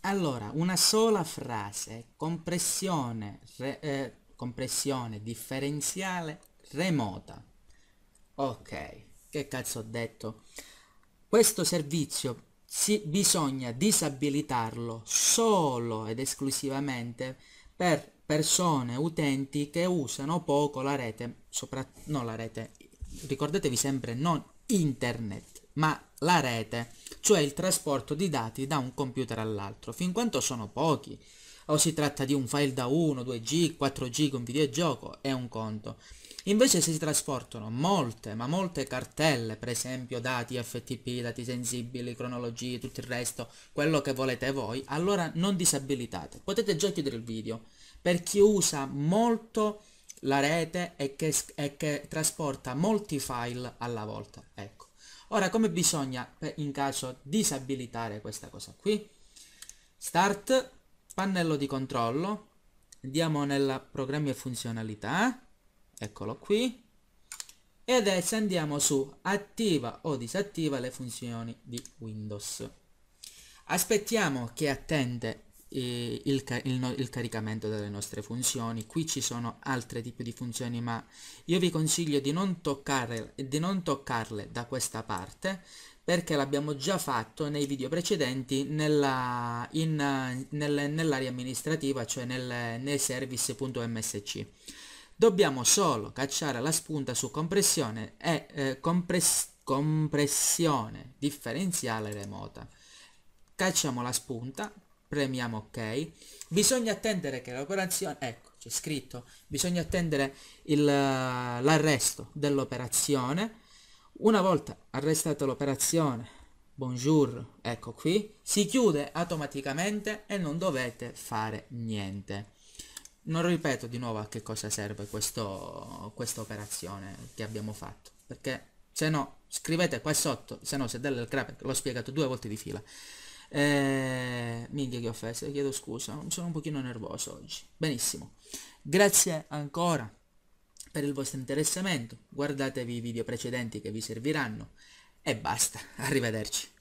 Allora, una sola frase, compressione, re, eh, compressione differenziale remota. Ok, che cazzo ho detto? Questo servizio si, bisogna disabilitarlo solo ed esclusivamente per persone, utenti che usano poco la rete, sopra, non la rete, ricordatevi sempre non internet, ma la rete, cioè il trasporto di dati da un computer all'altro, fin quanto sono pochi, o si tratta di un file da 1, 2 G, 4 G con videogioco, è un conto. Invece se si trasportano molte, ma molte cartelle, per esempio dati FTP, dati sensibili, cronologie, tutto il resto, quello che volete voi, allora non disabilitate. Potete già chiudere il video. Per chi usa molto la rete e che, e che trasporta molti file alla volta. Ecco. Ora come bisogna in caso disabilitare questa cosa qui? Start, pannello di controllo, andiamo nella programmi e funzionalità, eccolo qui, e adesso andiamo su attiva o disattiva le funzioni di Windows. Aspettiamo che attende eh, il, il, il, caricamento delle nostre funzioni qui ci sono altri tipi di funzioni ma io vi consiglio di non, toccare, di non toccarle da questa parte perché l'abbiamo già fatto nei video precedenti nell'area nel, nell amministrativa cioè nel, nel service.msc dobbiamo solo cacciare la spunta su compressione e eh, compress compressione differenziale remota cacciamo la spunta premiamo ok bisogna attendere che l'operazione ecco c'è scritto bisogna attendere eh, l'arresto dell'operazione una volta arrestata l'operazione bonjour ecco qui si chiude automaticamente e non dovete fare niente non ripeto di nuovo a che cosa serve questo, questa operazione che abbiamo fatto perché se no scrivete qua sotto se no se del crap l'ho spiegato due volte di fila eh, minchia che offesa, chiedo scusa, sono un pochino nervoso oggi. Benissimo, grazie ancora per il vostro interessamento, guardatevi i video precedenti che vi serviranno e basta, arrivederci.